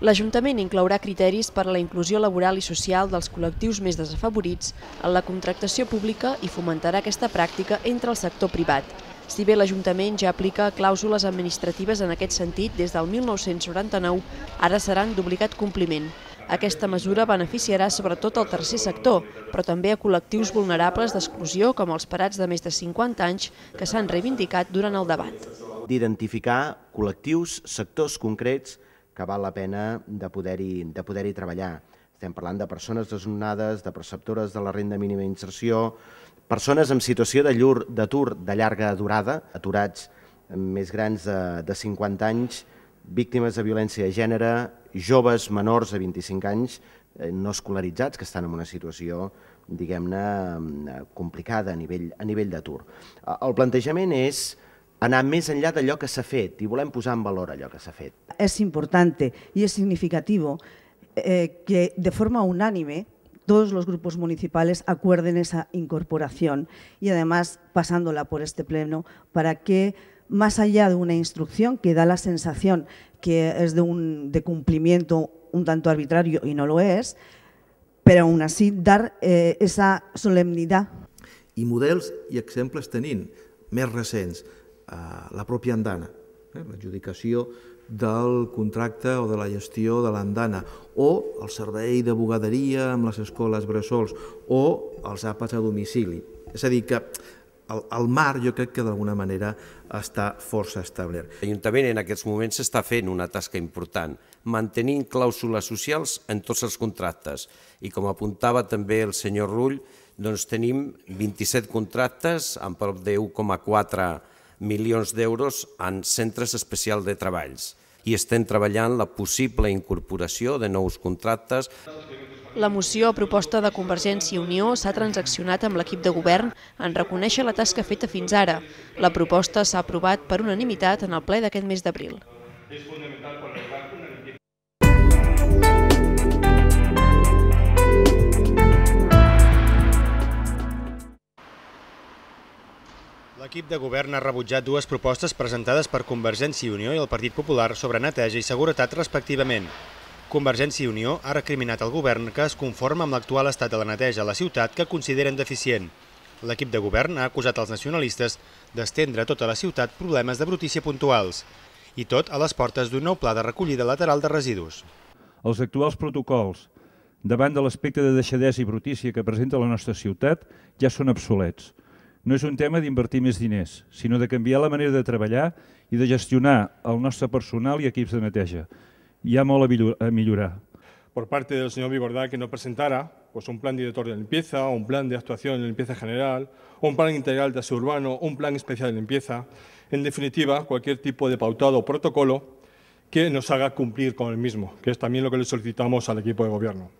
l'Ajuntament inclourà criteris per a la inclusió laboral i social dels col·lectius més desafavorits en la contractació pública i fomentarà aquesta pràctica entre el sector privat. Si bé l'Ajuntament ja aplica clàusules administratives en aquest sentit des del 1999, ara seran d'obligat compliment. Aquesta mesura beneficiarà sobretot al tercer sector, però també a col·lectius vulnerables d'exclusió com els parats de més de 50 anys que s'han reivindicat durant el debat. D'identificar col·lectius, sectors concrets, que val la pena de poder-hi poder, de poder treballar. Estem parlant de persones desnonades, de perceptores de la renda mínima d'inserció, persones en situació de llur d'atur de llarga durada, aturats més grans de, de 50 anys, víctimes de violència de gènere, joves menors de 25 anys eh, no escolaritzats que estan en una situació diguem-ne mm, complicada a nivell, a nivell d'atur. Eh, el plantejament és anar més enllà d'allò que s'ha fet i volem posar en valor allò que s'ha fet. Es importante y es significativo eh, que de forma unánime todos los grupos municipales acuerden esa incorporación y además pasándola por este pleno para que más allá de una instrucción que da la sensación que es de de cumplimiento un tanto arbitrario y no lo es, pero aún así dar eh, esa solemnidad. Y modelos y ejemplos tenint, més recents, Eh, la pròpia andana, eh, l'adjudicació del contracte o de la gestió de l'andana, o el servei de bugaderia amb les escoles bressols, o els àpats a domicili. És a dir, que el, el mar jo crec que d'alguna manera està força establert. L'Ajuntament en aquests moments està fent una tasca important, mantenint clàusules socials en tots els contractes. I com apuntava també el senyor Rull, doncs tenim 27 contractes amb prop de 1,4 milions d'euros en centres especials de treballs i estem treballant la possible incorporació de nous contractes. La moció a proposta de Convergència i Unió s'ha transaccionat amb l'equip de govern en reconèixer la tasca feta fins ara. La proposta s'ha aprovat per unanimitat en el ple d'aquest mes d'abril. És L'equip de govern ha rebutjat dues propostes presentades per Convergència i Unió i el Partit Popular sobre neteja i seguretat respectivament. Convergència i Unió ha recriminat al govern que es conforma amb l'actual estat de la neteja a la ciutat que consideren deficient. L'equip de govern ha acusat els nacionalistes d'estendre a tota la ciutat problemes de brutícia puntuals, i tot a les portes d'un nou pla de recollida lateral de residus. Els actuals protocols davant de l'aspecte de deixadesa i brutícia que presenta la nostra ciutat ja són obsolets. no es un tema de invertir más diners, sino de cambiar la manera de trabajar y de gestionar el nuestro personal y equipos de neteja. Hi ha a mejorar. Por parte del señor Bigordá que no presentara pues, un plan director de limpieza, un plan de actuación de limpieza general, un plan integral de aseo urbano, un plan especial de limpieza, en definitiva, cualquier tipo de pautado o protocolo que nos haga cumplir con el mismo, que es también lo que le solicitamos al equipo de gobierno.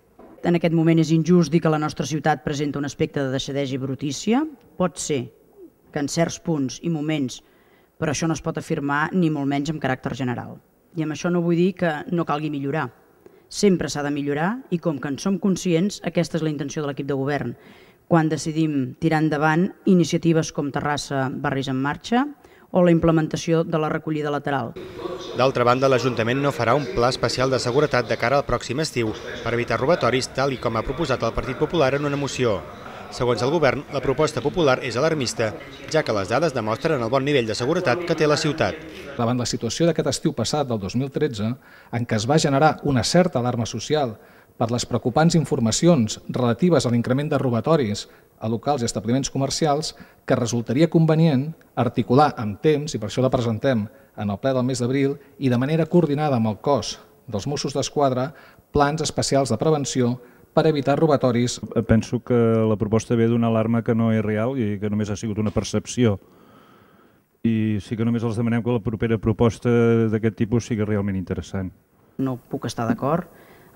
en aquest moment és injust dir que la nostra ciutat presenta un aspecte de deixadesa i brutícia. Pot ser que en certs punts i moments, però això no es pot afirmar ni molt menys amb caràcter general. I amb això no vull dir que no calgui millorar. Sempre s'ha de millorar i com que en som conscients, aquesta és la intenció de l'equip de govern. Quan decidim tirar endavant iniciatives com Terrassa Barris en Marxa, o la implementació de la recollida lateral. D'altra banda, l'Ajuntament no farà un pla especial de seguretat de cara al pròxim estiu per evitar robatoris, tal i com ha proposat el Partit Popular en una moció. Segons el govern, la proposta popular és alarmista, ja que les dades demostren el bon nivell de seguretat que té la ciutat. Davant la situació d'aquest estiu passat, del 2013, en què es va generar una certa alarma social per les preocupants informacions relatives a l'increment de robatoris a locals i establiments comercials, que resultaria convenient articular amb temps, i per això la presentem en el ple del mes d'abril, i de manera coordinada amb el cos dels Mossos d'Esquadra, plans especials de prevenció per evitar robatoris. Eh, penso que la proposta ve d'una alarma que no és real i que només ha sigut una percepció. I sí que només els demanem que la propera proposta d'aquest tipus sigui realment interessant. No puc estar d'acord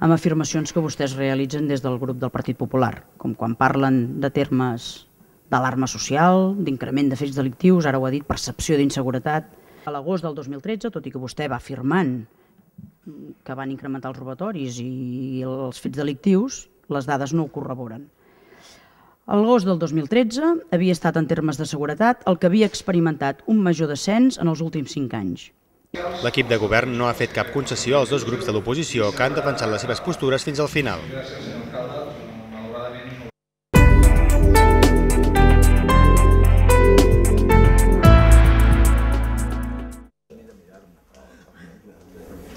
amb afirmacions que vostès realitzen des del grup del Partit Popular, com quan parlen de termes d'alarma social, d'increment de fets delictius, ara ho ha dit, percepció d'inseguretat. A l'agost del 2013, tot i que vostè va afirmant que van incrementar els robatoris i els fets delictius, les dades no ho corroboren. El gos del 2013 havia estat en termes de seguretat el que havia experimentat un major descens en els últims 5 anys. L'equip de govern no ha fet cap concessió als dos grups de l'oposició que han defensat les seves postures fins al final.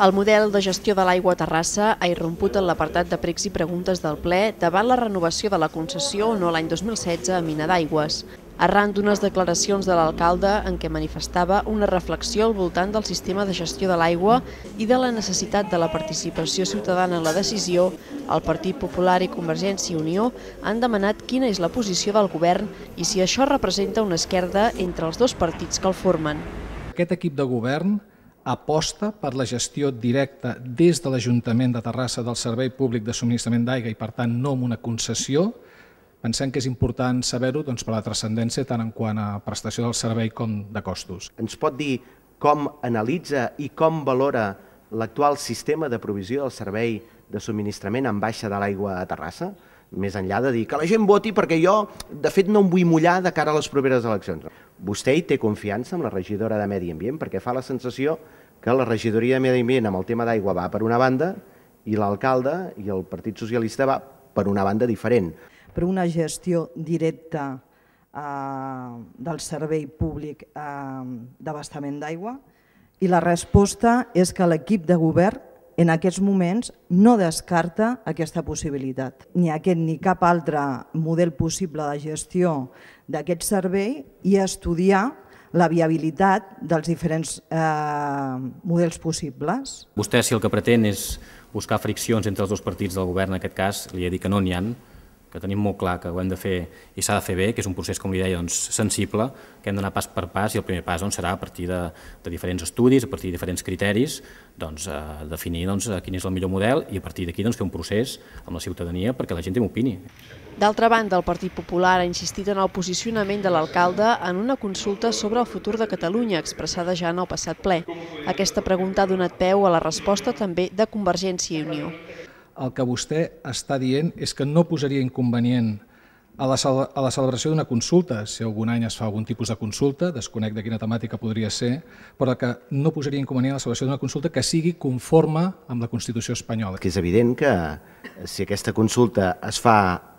El model de gestió de l'aigua a Terrassa ha irromput en l'apartat de pregs i preguntes del ple davant la renovació de la concessió o no l'any 2016 a Mina d'Aigües arran d'unes declaracions de l'alcalde en què manifestava una reflexió al voltant del sistema de gestió de l'aigua i de la necessitat de la participació ciutadana en la decisió, el Partit Popular i Convergència i Unió han demanat quina és la posició del govern i si això representa una esquerda entre els dos partits que el formen. Aquest equip de govern aposta per la gestió directa des de l'Ajuntament de Terrassa del Servei Públic de Subministrament d'Aigua i, per tant, no amb una concessió. Pensem que és important saber-ho doncs, per la transcendència tant en quant a prestació del servei com de costos. Ens pot dir com analitza i com valora l'actual sistema de provisió del servei de subministrament en baixa de l'aigua a Terrassa? més enllà de dir que la gent voti perquè jo, de fet, no em vull mullar de cara a les properes eleccions. Vostè hi té confiança amb la regidora de Medi Ambient perquè fa la sensació que la regidoria de Medi Ambient amb el tema d'aigua va per una banda i l'alcalde i el Partit Socialista va per una banda diferent. Per una gestió directa eh, del servei públic eh, d'abastament d'aigua i la resposta és que l'equip de govern en aquests moments no descarta aquesta possibilitat. Ni aquest ni cap altre model possible de gestió d'aquest servei i estudiar la viabilitat dels diferents eh, models possibles. Vostè, si el que pretén és buscar friccions entre els dos partits del govern, en aquest cas, li he dit que no n'hi han, que tenim molt clar que ho hem de fer i s'ha de fer bé, que és un procés, com li deia, doncs, sensible, que hem d'anar pas per pas i el primer pas doncs, serà a partir de, de diferents estudis, a partir de diferents criteris, doncs, eh, definir doncs, eh, quin és el millor model i a partir d'aquí doncs, fer un procés amb la ciutadania perquè la gent també opini. D'altra banda, el Partit Popular ha insistit en el posicionament de l'alcalde en una consulta sobre el futur de Catalunya, expressada ja en el passat ple. Aquesta pregunta ha donat peu a la resposta també de Convergència i Unió el que vostè està dient és que no posaria inconvenient a la, celebració d'una consulta, si algun any es fa algun tipus de consulta, desconec de quina temàtica podria ser, però que no posaria inconvenient a la celebració d'una consulta que sigui conforme amb la Constitució espanyola. Que és evident que si aquesta consulta es fa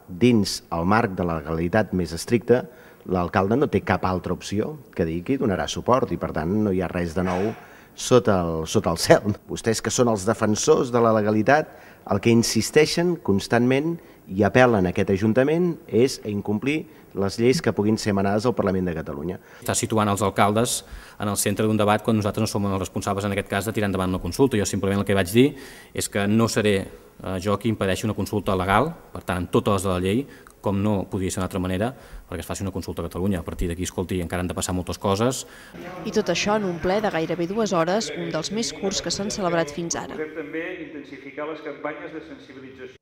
dins el marc de la legalitat més estricta, l'alcalde no té cap altra opció que dir que hi donarà suport i, per tant, no hi ha res de nou sota el, sota el cel. Vostès que són els defensors de la legalitat el que insisteixen constantment i apel·len a aquest Ajuntament és a incomplir les lleis que puguin ser emanades al Parlament de Catalunya. Està situant els alcaldes en el centre d'un debat quan nosaltres no som els responsables en aquest cas de tirar endavant una consulta. Jo simplement el que vaig dir és que no seré eh, jo qui impedeixi una consulta legal, per tant, totes les de la llei, com no podria ser d'altra manera, perquè es faci una consulta a Catalunya. A partir d'aquí, escolti, encara han de passar moltes coses. I tot això en un ple de gairebé dues hores, un dels més curts que s'han celebrat fins ara. També intensificar les campanyes campanhas de sensibilització.